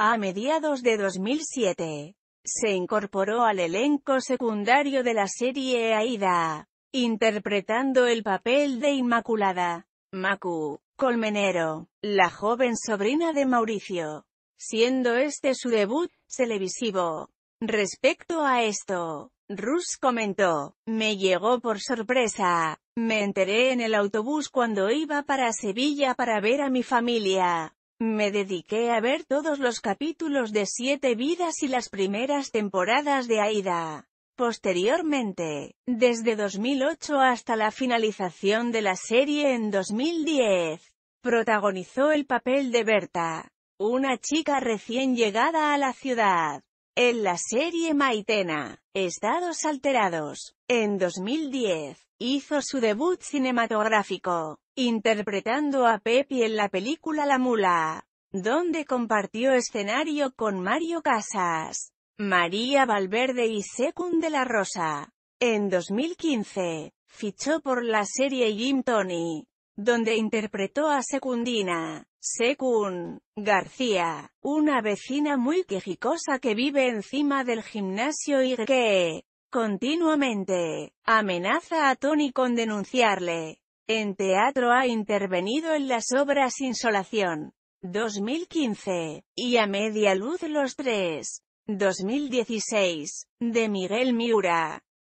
A mediados de 2007, se incorporó al elenco secundario de la serie Aida, interpretando el papel de Inmaculada, Maku, Colmenero, la joven sobrina de Mauricio, siendo este su debut televisivo. Respecto a esto, Rus comentó, me llegó por sorpresa, me enteré en el autobús cuando iba para Sevilla para ver a mi familia. Me dediqué a ver todos los capítulos de Siete Vidas y las primeras temporadas de Aida. Posteriormente, desde 2008 hasta la finalización de la serie en 2010, protagonizó el papel de Berta, una chica recién llegada a la ciudad. En la serie Maitena, Estados Alterados, en 2010, hizo su debut cinematográfico interpretando a Pepi en la película La Mula, donde compartió escenario con Mario Casas, María Valverde y Secund de la Rosa. En 2015, fichó por la serie Jim Tony, donde interpretó a Secundina, Secun, García, una vecina muy quejicosa que vive encima del gimnasio y que, continuamente, amenaza a Tony con denunciarle. En teatro ha intervenido en las obras Insolación, 2015, y A Media Luz Los Tres, 2016, de Miguel Miura.